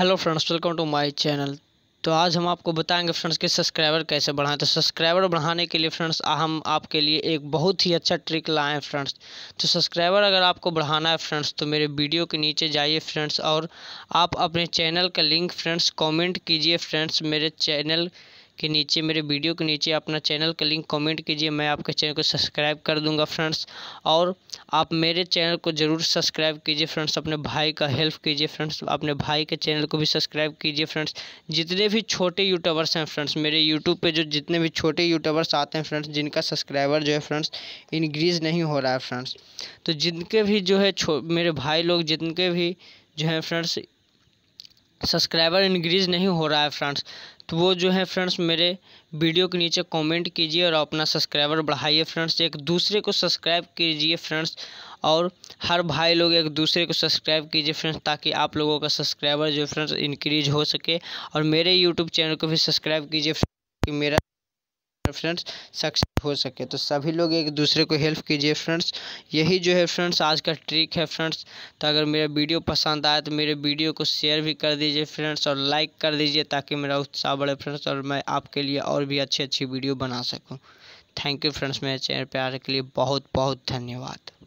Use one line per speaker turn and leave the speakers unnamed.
hello friends welcome to my channel तो आज हम आपको बताएंगे फ्रेंड्स कि सब्सक्राइबर कैसे बढ़ाएं तो सब्सक्राइबर बढ़ाने के लिए फ्रेंड्स हम आपके लिए एक बहुत ही अच्छा ट्रिक लाए हैं फ्रेंड्स तो सब्सक्राइबर अगर आपको बढ़ाना है फ्रेंड्स तो मेरे वीडियो के नीचे जाइए फ्रेंड्स और आप अपने चैनल का लिंक फ्रेंड्स कॉमेंट कीजिए फ्रेंड्स मेरे चैनल के नीचे मेरे वीडियो के नीचे अपना चैनल का लिंक कमेंट कीजिए मैं आपके चैनल को सब्सक्राइब कर दूंगा फ्रेंड्स और आप मेरे चैनल को ज़रूर सब्सक्राइब कीजिए फ्रेंड्स अपने भाई का हेल्प कीजिए फ्रेंड्स अपने भाई के चैनल को भी सब्सक्राइब कीजिए फ्रेंड्स जितने भी छोटे यूट्यूबर्स हैं फ्रेंड्स मेरे यूट्यूब पर जो जितने भी छोटे यूट्यूबर्स आते हैं फ्रेंड्स जिनका सब्सक्राइबर जो है फ्रेंड्स इनक्रीज नहीं हो रहा है फ्रेंड्स तो जिनके भी जो है मेरे भाई लोग जिनके भी जो है फ्रेंड्स सब्सक्राइबर इंक्रीज़ नहीं हो रहा है फ्रेंड्स तो वो जो है फ्रेंड्स मेरे वीडियो के नीचे कमेंट कीजिए और अपना सब्सक्राइबर बढ़ाइए फ्रेंड्स एक दूसरे को सब्सक्राइब कीजिए फ्रेंड्स और हर भाई लोग एक दूसरे को सब्सक्राइब कीजिए फ्रेंड्स ताकि आप लोगों का सब्सक्राइबर जो फ्रेंड्स इंक्रीज हो सके और मेरे यूट्यूब चैनल को भी सब्सक्राइब कीजिए कि मेरा पर फ्रेंड्स सक्सेस हो सके तो सभी लोग एक दूसरे को हेल्प कीजिए फ्रेंड्स यही जो है फ्रेंड्स आज का ट्रिक है फ्रेंड्स तो अगर मेरा वीडियो पसंद आया तो मेरे वीडियो को शेयर भी कर दीजिए फ्रेंड्स और लाइक कर दीजिए ताकि मेरा उत्साह बढ़े फ्रेंड्स और मैं आपके लिए और भी अच्छी अच्छी वीडियो बना सकूँ थैंक यू फ्रेंड्स मेरे चैनल पर आने के लिए बहुत बहुत धन्यवाद